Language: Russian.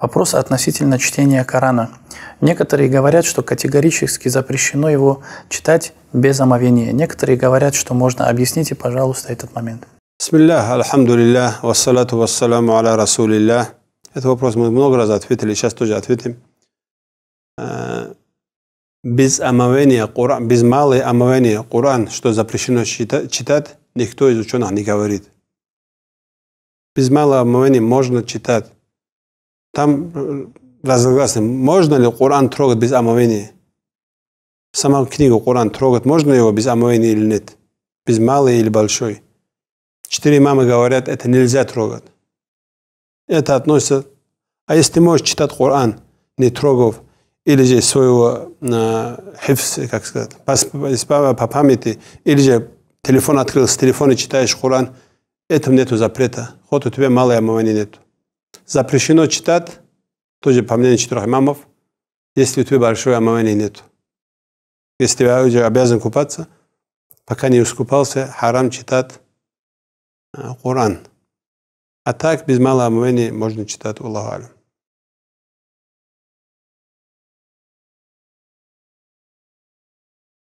Вопрос относительно чтения Корана. Некоторые говорят, что категорически запрещено его читать без омовения. Некоторые говорят, что можно. Объясните, пожалуйста, этот момент. Бисмиллах, альхамдулиллах, вассалату вассаламу аля расулиллах. Этот вопрос мы много раз ответили, сейчас тоже ответим. Э, без омовения Коран, без малой омовения Коран, что запрещено читать, никто из ученых не говорит. Без малого омовения можно читать. Там э, разногласны. Можно ли Коран трогать без омовения? Сама книгу Коран трогать, можно его без омовения или нет? Без малой или большой? Четыре мамы говорят, это нельзя трогать. Это относится... А если ты можешь читать Коран, не трогав, или же своего э, хифс, как сказать, по, по памяти, или же телефон открыл, с телефона читаешь Коран, этом нету запрета. Хоть у тебя малое омовение нету. Запрещено читать, тоже по мнению четырех имамов, если у тебя большое омовение нет. Если тебя уже обязан купаться, пока не искупался, харам читать э, Коран. А так без малого омовения можно читать Аллаху Алям.